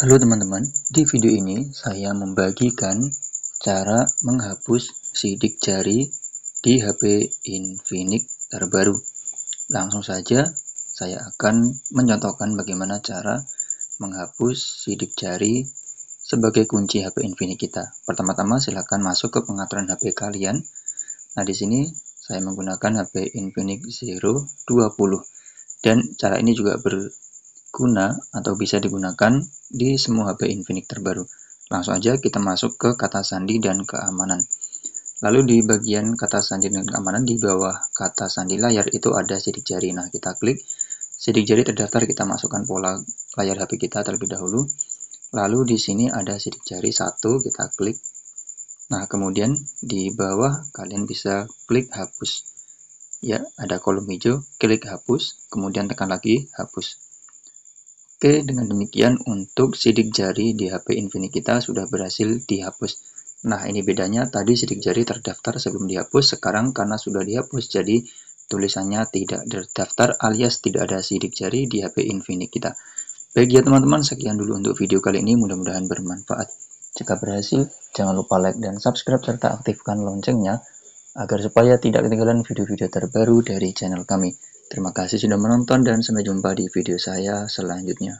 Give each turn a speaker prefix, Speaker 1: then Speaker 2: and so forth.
Speaker 1: Halo teman-teman, di video ini saya membagikan cara menghapus sidik jari di HP Infinix terbaru. Langsung saja saya akan mencontohkan bagaimana cara menghapus sidik jari sebagai kunci HP Infinix kita. Pertama-tama silahkan masuk ke pengaturan HP kalian. Nah, di sini saya menggunakan HP Infinix Zero dan cara ini juga ber guna atau bisa digunakan di semua HP Infinix terbaru. Langsung aja kita masuk ke kata sandi dan keamanan. Lalu di bagian kata sandi dan keamanan di bawah kata sandi layar itu ada sidik jari. Nah, kita klik sidik jari terdaftar, kita masukkan pola layar HP kita terlebih dahulu. Lalu di sini ada sidik jari satu, kita klik. Nah, kemudian di bawah kalian bisa klik hapus. Ya, ada kolom hijau, klik hapus, kemudian tekan lagi hapus. Oke, dengan demikian untuk sidik jari di HP Infinix kita sudah berhasil dihapus. Nah, ini bedanya tadi sidik jari terdaftar sebelum dihapus, sekarang karena sudah dihapus jadi tulisannya tidak terdaftar alias tidak ada sidik jari di HP Infinix kita. Baik ya teman-teman, sekian dulu untuk video kali ini, mudah-mudahan bermanfaat. Jika berhasil, jangan lupa like dan subscribe serta aktifkan loncengnya agar supaya tidak ketinggalan video-video terbaru dari channel kami. Terima kasih sudah menonton dan sampai jumpa di video saya selanjutnya.